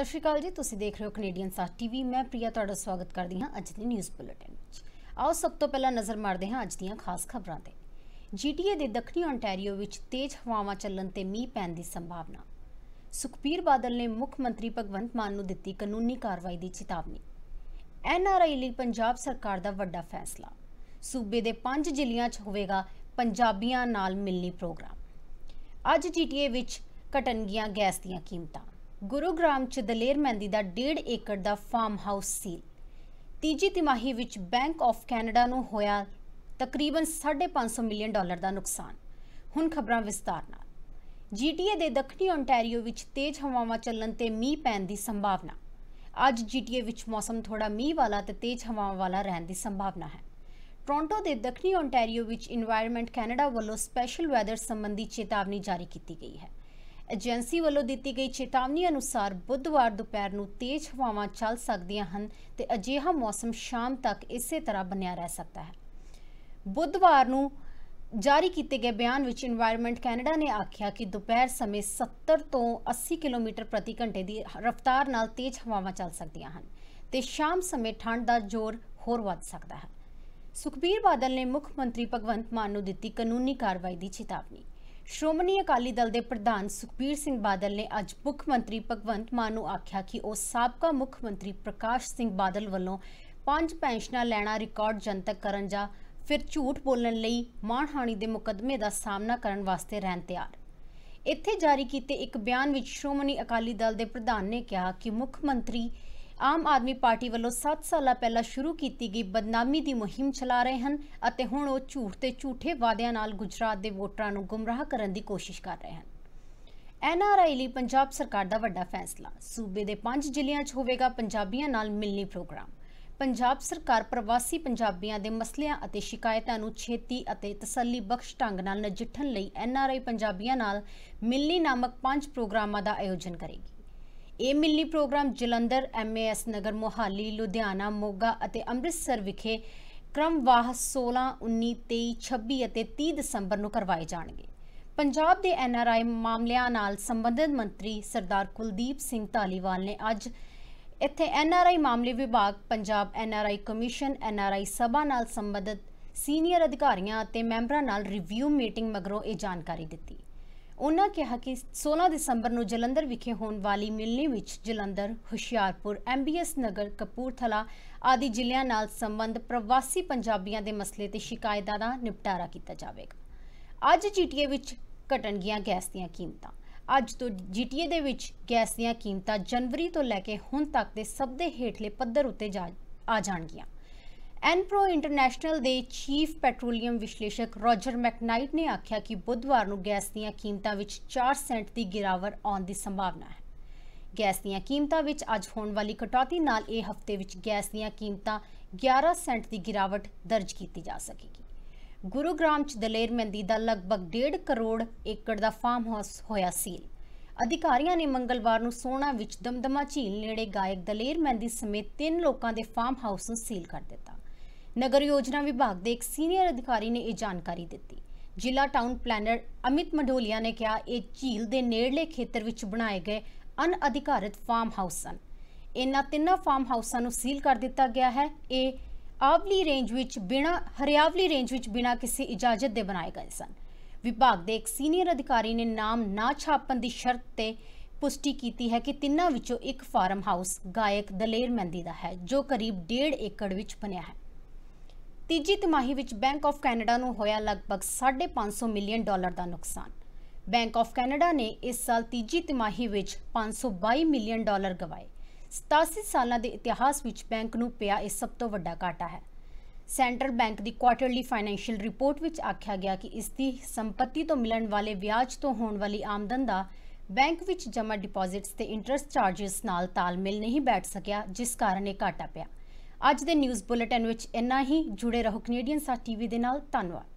ਸਤਿ ਸ਼੍ਰੀ ਅਕਾਲ ਜੀ ਤੁਸੀਂ ਦੇਖ ਰਹੇ ਹੋ ਕੈਨੇਡੀਅਨ ਸਾਥ ਟੀਵੀ ਮੈਂ ਪ੍ਰਿਆ ਤੁਹਾਡਾ ਸਵਾਗਤ ਕਰਦੀ ਹਾਂ ਅੱਜ ਦੇ ਨਿਊਜ਼ ਬੁਲੇਟਿਨ ਵਿੱਚ ਆਓ ਸਭ ਤੋਂ ਪਹਿਲਾਂ ਨਜ਼ਰ ਮਾਰਦੇ ਹਾਂ ਅੱਜ ਦੀਆਂ ਖਾਸ ਖਬਰਾਂ ਤੇ ਜੀਟੀਏ ਦੇ ਦੱਖਣੀ ਓਨਟਾਰੀਓ ਵਿੱਚ ਤੇਜ਼ ਹਵਾਵਾਂ ਚੱਲਣ ਤੇ ਮੀਂਹ ਪੈਣ ਦੀ ਸੰਭਾਵਨਾ ਸੁਖਬੀਰ ਬਾਦਲ ਨੇ ਮੁੱਖ ਮੰਤਰੀ ਭਗਵੰਤ ਮਾਨ ਨੂੰ ਦਿੱਤੀ ਕਾਨੂੰਨੀ ਕਾਰਵਾਈ ਦੀ ਚੇਤਾਵਨੀ ਐਨਆਰਆਈ ਲਈ ਪੰਜਾਬ ਸਰਕਾਰ ਦਾ ਵੱਡਾ ਫੈਸਲਾ ਸੂਬੇ ਦੇ 5 ਜ਼ਿਲ੍ਹਿਆਂ 'ਚ ਹੋਵੇਗਾ ਪੰਜਾਬੀਆਂ ਨਾਲ ਮਿਲਣੀ ਪ੍ਰੋਗਰਾਮ ਅੱਜ ਜੀਟੀਏ ਵਿੱਚ ਕਟਨਗੀਆਂ ਗੈਸ ਦੀਆਂ ਕੀਮਤਾਂ ਗੁਰੂਗ੍ਰਾਮ ਚ ਦਲੇਰ ਮਹਿੰਦੀ ਦਾ 1.5 ਏਕੜ ਦਾ ਫਾਰਮ ਹਾਊਸ ਸੀਲ ਤੀਜੀ ਤਿਮਾਹੀ ਵਿੱਚ ਬੈਂਕ ਆਫ ਕੈਨੇਡਾ ਨੂੰ ਹੋਇਆ ਤਕਰੀਬਨ 550 ਮਿਲੀਅਨ ਡਾਲਰ ਦਾ ਨੁਕਸਾਨ ਹੁਣ ਖਬਰਾਂ ਵਿਸਤਾਰ ਨਾਲ ਜੀਟੀਏ ਦੇ ਦੱਖਣੀ ਓਨਟਾਰੀਓ ਵਿੱਚ ਤੇਜ਼ ਹਵਾਵਾਂ ਚੱਲਣ ਤੇ ਮੀਂਹ ਪੈਣ ਦੀ ਸੰਭਾਵਨਾ ਅੱਜ ਜੀਟੀਏ ਵਿੱਚ ਮੌਸਮ ਥੋੜਾ ਮੀਂਹ ਵਾਲਾ ਤੇ ਤੇਜ਼ ਹਵਾਵਾਂ ਵਾਲਾ ਰਹਿਣ ਦੀ ਸੰਭਾਵਨਾ ਹੈ ਟੋਰਾਂਟੋ ਦੇ ਦੱਖਣੀ ਓਨਟਾਰੀਓ ਵਿੱਚ এনवायरमेंट ਕੈਨੇਡਾ ਵੱਲੋਂ ਸਪੈਸ਼ਲ ਵੈਦਰ ਸੰਬੰਧੀ ਚੇਤਾਵਨੀ ਜਾਰੀ ਕੀਤੀ ਗਈ ਹੈ ਏਜੰਸੀ ਵੱਲੋਂ ਦਿੱਤੀ ਗਈ ਚੇਤਾਵਨੀ ਅਨੁਸਾਰ ਬੁੱਧਵਾਰ ਦੁਪਹਿਰ ਨੂੰ ਤੇਜ਼ ਹਵਾਵਾਂ ਚੱਲ ਸਕਦੀਆਂ ਹਨ ਤੇ ਅਜਿਹਾ ਮੌਸਮ ਸ਼ਾਮ ਤੱਕ ਇਸੇ ਤਰ੍ਹਾਂ ਬਣਿਆ ਰਹਿ ਸਕਦਾ ਹੈ ਬੁੱਧਵਾਰ ਨੂੰ ਜਾਰੀ ਕੀਤੇ ਗਏ ਬਿਆਨ ਵਿੱਚ এনवायरमेंट ਕੈਨੇਡਾ ਨੇ ਆਖਿਆ ਕਿ ਦੁਪਹਿਰ ਸਮੇਂ 70 ਤੋਂ 80 ਕਿਲੋਮੀਟਰ ਪ੍ਰਤੀ ਘੰਟੇ ਦੀ ਰਫ਼ਤਾਰ ਨਾਲ ਤੇਜ਼ ਹਵਾਵਾਂ ਚੱਲ ਸਕਦੀਆਂ ਹਨ ਤੇ ਸ਼ਾਮ ਸਮੇਂ ਠੰਡ ਦਾ ਜ਼ੋਰ ਹੋਰ ਵੱਧ ਸਕਦਾ ਹੈ ਸੁਖਬੀਰ ਬਾਦਲ ਨੇ ਮੁੱਖ ਮੰਤਰੀ ਭਗਵੰਤ ਮਾਨ ਨੂੰ ਦਿੱਤੀ ਕਾਨੂੰਨੀ ਕਾਰਵਾਈ ਦੀ ਚੇਤਾਵਨੀ ਸ਼੍ਰੋਮਣੀ ਅਕਾਲੀ ਦਲ ਦੇ ਪ੍ਰਧਾਨ ਸੁਖਬੀਰ ਸਿੰਘ ਬਾਦਲ ਨੇ ਅੱਜ ਮੁੱਖ ਮੰਤਰੀ ਭਗਵੰਤ ਮਾਨ ਨੂੰ ਆਖਿਆ ਕਿ ਉਹ ਸਾਬਕਾ ਮੁੱਖ ਮੰਤਰੀ ਪ੍ਰਕਾਸ਼ ਸਿੰਘ ਬਾਦਲ ਵੱਲੋਂ ਪੰਜ ਪੈਨਸ਼ਨਾਂ ਲੈਣਾ ਰਿਕਾਰਡ ਜਨਤਕ ਕਰਨ ਜਾਂ ਫਿਰ ਝੂਠ ਬੋਲਣ ਲਈ ਮਾਣਹਾਨੀ ਦੇ ਮੁਕਦਮੇ ਦਾ ਸਾਹਮਣਾ ਕਰਨ ਵਾਸਤੇ ਰਹਿਣ ਤਿਆਰ ਇੱਥੇ ਜਾਰੀ ਕੀਤੇ ਇੱਕ ਬਿਆਨ ਵਿੱਚ ਸ਼੍ਰੋਮਣੀ ਅਕਾਲੀ ਦਲ ਦੇ ਪ੍ਰਧਾਨ ਨੇ ਕਿਹਾ ਕਿ ਮੁੱਖ ਮੰਤਰੀ ਆਮ ਆਦਮੀ ਪਾਰਟੀ ਵੱਲੋਂ 7 ਸਾਲਾਂ ਪਹਿਲਾਂ ਸ਼ੁਰੂ ਕੀਤੀ ਗਈ ਬਦਨਾਮੀ ਦੀ ਮੁਹਿੰਮ ਚਲਾ ਰਹੇ ਹਨ ਅਤੇ ਹੁਣ ਉਹ ਝੂਠ ਤੇ ਝੂਠੇ ਵਾਅਦਿਆਂ ਨਾਲ ਗੁਜਰਾਤ ਦੇ ਵੋਟਰਾਂ ਨੂੰ ਗੁੰਮਰਾਹ ਕਰਨ ਦੀ ਕੋਸ਼ਿਸ਼ ਕਰ ਰਹੇ ਹਨ ਐਨਆਰਆਈ ਲਈ ਪੰਜਾਬ ਸਰਕਾਰ ਦਾ ਵੱਡਾ ਫੈਸਲਾ ਸੂਬੇ ਦੇ 5 ਜ਼ਿਲ੍ਹਿਆਂ 'ਚ ਹੋਵੇਗਾ ਪੰਜਾਬੀਆਂ ਨਾਲ ਮਿਲਣੀ ਪ੍ਰੋਗਰਾਮ ਪੰਜਾਬ ਸਰਕਾਰ ਪ੍ਰਵਾਸੀ ਪੰਜਾਬੀਆਂ ਦੇ ਮਸਲਿਆਂ ਅਤੇ ਸ਼ਿਕਾਇਤਾਂ ਨੂੰ ਛੇਤੀ ਅਤੇ ਤਸੱਲੀ ਬਖਸ਼ ਢੰਗ ਨਾਲ ਨਜਿੱਠਣ ਲਈ ਐਨਆਰਆਈ ਪੰਜਾਬੀਆਂ ਨਾਲ ਮਿਲਣੀ ਨਾਮਕ ਪੰਜ ਪ੍ਰੋਗਰਾਮਾਂ ਦਾ ਆਯੋਜਨ ਕਰੇਗੀ ਇਹ ਮਿਲਨੀ ਪ੍ਰੋਗਰਾਮ ਜਲੰਧਰ ਐਮਏਐਸ ਨਗਰ ਮੋਹਾਲੀ ਲੁਧਿਆਣਾ ਮੋਗਾ ਅਤੇ ਅੰਮ੍ਰਿਤਸਰ ਵਿਖੇ ਕ੍ਰਮਵਾਰ 16 19 23 26 ਅਤੇ 30 ਦਸੰਬਰ ਨੂੰ ਕਰਵਾਏ ਜਾਣਗੇ ਪੰਜਾਬ ਦੇ ਐਨਆਰਆਈ ਮਾਮਲਿਆਂ ਨਾਲ ਸੰਬੰਧਿਤ ਮੰਤਰੀ ਸਰਦਾਰ ਕੁਲਦੀਪ ਸਿੰਘ ਢਾਲੀਵਾਲ ਨੇ ਅੱਜ ਇੱਥੇ ਐਨਆਰਆਈ ਮਾਮਲੇ ਵਿਭਾਗ Punjab NRI commission NRI Sabha ਨਾਲ ਸੰਬੰਧਿਤ ਸੀਨੀਅਰ ਅਧਿਕਾਰੀਆਂ ਅਤੇ ਮੈਂਬਰਾਂ ਨਾਲ ਰਿਵਿਊ ਮੀਟਿੰਗ ਮਗਰੋਂ ਇਹ ਜਾਣਕਾਰੀ ਦਿੱਤੀ ਉਹਨਾਂ ਕਿਹਾ ਕਿ 16 ਦਸੰਬਰ ਨੂੰ ਜਲੰਧਰ ਵਿਖੇ ਹੋਣ ਵਾਲੀ ਮਿਲਣੀ ਵਿੱਚ ਜਲੰਧਰ, ਹੁਸ਼ਿਆਰਪੁਰ, ਐਮਬੀਐਸ ਨਗਰ, ਕਪੂਰਥਲਾ ਆਦਿ ਜ਼ਿਲ੍ਹਿਆਂ ਨਾਲ ਸੰਬੰਧ ਪ੍ਰਵਾਸੀ ਪੰਜਾਬੀਆਂ ਦੇ ਮਸਲੇ ਤੇ ਸ਼ਿਕਾਇਤਾਂ ਦਾ ਨਿਪਟਾਰਾ ਕੀਤਾ ਜਾਵੇਗਾ। ਅੱਜ ਜੀਟੀਏ ਵਿੱਚ ਘਟਣਗੀਆਂ ਗੈਸ ਦੀਆਂ ਕੀਮਤਾਂ ਅੱਜ ਤੋਂ ਜੀਟੀਏ ਦੇ ਵਿੱਚ ਗੈਸ ਦੀਆਂ ਕੀਮਤਾਂ ਜਨਵਰੀ ਤੋਂ ਲੈ ਕੇ ਹੁਣ ਤੱਕ ਦੇ ਸਭ ਦੇ ਹੇਠਲੇ ਪੱਧਰ ਉੱਤੇ ਆ ਜਾਣਗੀਆਂ। ਐਨਪ੍ਰੋ ਇੰਟਰਨੈਸ਼ਨਲ ਦੇ ਚੀਫ ਪੈਟਰੋਲੀਅਮ ਵਿਸ਼ਲੇਸ਼ਕ ਰੋਜਰ ਮੈਕਨਾਈਟ ਨੇ ਆਖਿਆ ਕਿ ਬੁੱਧਵਾਰ ਨੂੰ ਗੈਸ ਦੀਆਂ ਕੀਮਤਾਂ ਵਿੱਚ 4 ਸੈਂਟ ਦੀ ਗਿਰਾਵਟ ਆਉਣ ਦੀ ਸੰਭਾਵਨਾ ਹੈ ਗੈਸ ਦੀਆਂ ਕੀਮਤਾਂ ਵਿੱਚ ਅੱਜ ਹੋਣ ਵਾਲੀ ਕਟੌਤੀ ਨਾਲ ਇਹ ਹਫ਼ਤੇ ਵਿੱਚ ਗੈਸ ਦੀਆਂ ਕੀਮਤਾਂ 11 ਸੈਂਟ ਦੀ ਗਿਰਾਵਟ ਦਰਜ ਕੀਤੀ ਜਾ ਸਕੇਗੀ ਗੁਰੂਗ੍ਰਾਮ ਚ ਦਲੇਰ ਮੰਦੀ ਦਾ ਲਗਭਗ 1.5 ਕਰੋੜ ਏਕੜ ਦਾ ਫਾਰਮ ਹਾਊਸ ਹੋਇਆ ਸੀਲ ਅਧਿਕਾਰੀਆਂ ਨੇ ਮੰਗਲਵਾਰ ਨੂੰ ਸੋਨਾ ਵਿੱਚ ਦਮਦਮਾ ਝੀਲ ਨੇੜੇ ਗਾਇਕ ਦਲੇਰ ਮਹਿੰਦੀ ਸਮੇਤ ਤਿੰਨ ਲੋਕਾਂ ਦੇ ਫਾਰਮ ਹਾਊਸ ਨੂੰ ਸੀਲ ਕਰ ਦਿੱਤਾ ਨਗਰ ਯੋਜਨਾ ਵਿਭਾਗ ਦੇ ਇੱਕ ਸੀਨੀਅਰ ਅਧਿਕਾਰੀ ਨੇ ਇਹ ਜਾਣਕਾਰੀ ਦਿੱਤੀ ਜ਼ਿਲ੍ਹਾ ਟਾਊਨ ਪਲੈਨਰ ਅਮਿਤ ਮਢੋਲੀਆ ਨੇ ਕਿਹਾ ਇਹ ਝੀਲ ਦੇ ਨੇੜਲੇ ਖੇਤਰ ਵਿੱਚ ਬਣਾਏ ਗਏ ਅਨਅਧਿਕਾਰਤ ਫਾਰਮ ਹਾਊਸ ਹਨ ਇਹਨਾਂ ਤਿੰਨਾਂ ਫਾਰਮ ਹਾਊਸਾਂ ਨੂੰ ਸੀਲ ਕਰ ਦਿੱਤਾ ਗਿਆ ਹੈ ਇਹ ਆਵਲੀ ਰੇਂਜ ਵਿੱਚ ਬਿਨਾ ਹਰਿਆਵਲੀ ਰੇਂਜ ਵਿੱਚ ਬਿਨਾ ਕਿਸੇ ਇਜਾਜ਼ਤ ਦੇ ਬਣਾਏ ਗਏ ਸਨ ਵਿਭਾਗ ਦੇ ਇੱਕ ਸੀਨੀਅਰ ਅਧਿਕਾਰੀ ਨੇ ਨਾਮ ਨਾ ਛਾਪਣ ਦੀ ਸ਼ਰਤ ਤੇ ਪੁਸ਼ਟੀ ਕੀਤੀ ਹੈ ਕਿ ਤਿੰਨਾਂ ਵਿੱਚੋਂ ਇੱਕ ਫਾਰਮ ਹਾਊਸ ਗਾਇਕ ਦਲੇਰ ਮੰਦੀ ਦਾ ਹੈ ਜੋ ਕਰੀਬ 1.5 ਏਕੜ ਵਿੱਚ ਬਣਿਆ ਹੈ ਤੀਜੀ ਤਿਮਾਹੀ ਵਿੱਚ ਬੈਂਕ ਆਫ ਕੈਨੇਡਾ ਨੂੰ ਹੋਇਆ ਲਗਭਗ 550 ਮਿਲੀਅਨ ਡਾਲਰ ਦਾ ਨੁਕਸਾਨ ਬੈਂਕ ਆਫ ਕੈਨੇਡਾ ਨੇ ਇਸ ਸਾਲ ਤੀਜੀ ਤਿਮਾਹੀ ਵਿੱਚ 522 ਮਿਲੀਅਨ ਡਾਲਰ ਗਵਾਏ 87 ਸਾਲਾਂ ਦੇ ਇਤਿਹਾਸ ਵਿੱਚ ਬੈਂਕ ਨੂੰ ਪਿਆ ਇਹ ਸਭ ਤੋਂ ਵੱਡਾ ਘਾਟਾ ਹੈ ਸੈਂਟਰਲ ਬੈਂਕ ਦੀ ਕੁਆਟਰਲੀ ਫਾਈਨੈਂਸ਼ੀਅਲ ਰਿਪੋਰਟ ਵਿੱਚ ਆਖਿਆ ਗਿਆ ਕਿ ਇਸ ਦੀ ਸੰਪਤੀ ਤੋਂ ਮਿਲਣ ਵਾਲੇ ਵਿਆਜ ਤੋਂ ਹੋਣ ਵਾਲੀ ਆਮਦਨ ਦਾ ਬੈਂਕ ਵਿੱਚ ਜਮ੍ਹਾਂ ਡਿਪੋਜ਼ਿਟਸ ਤੇ ਇੰਟਰਸਟ ਚਾਰजेस ਨਾਲ ਤਾਲਮੇਲ ਨਹੀਂ ਬੈਠ ਸਕਿਆ ਜਿਸ ਕਾਰਨ ਇਹ ਘਾਟਾ ਪਿਆ ਅੱਜ ਦੇ ਨਿਊਜ਼ ਬੁਲੇਟਿਨ ਵਿੱਚ ਇੰਨਾ ਹੀ ਜੁੜੇ ਰਹੋ ਕੈਨੇਡੀਅਨ ਸਾਥ ਟੀਵੀ ਦੇ ਨਾਲ ਧੰਨਵਾਦ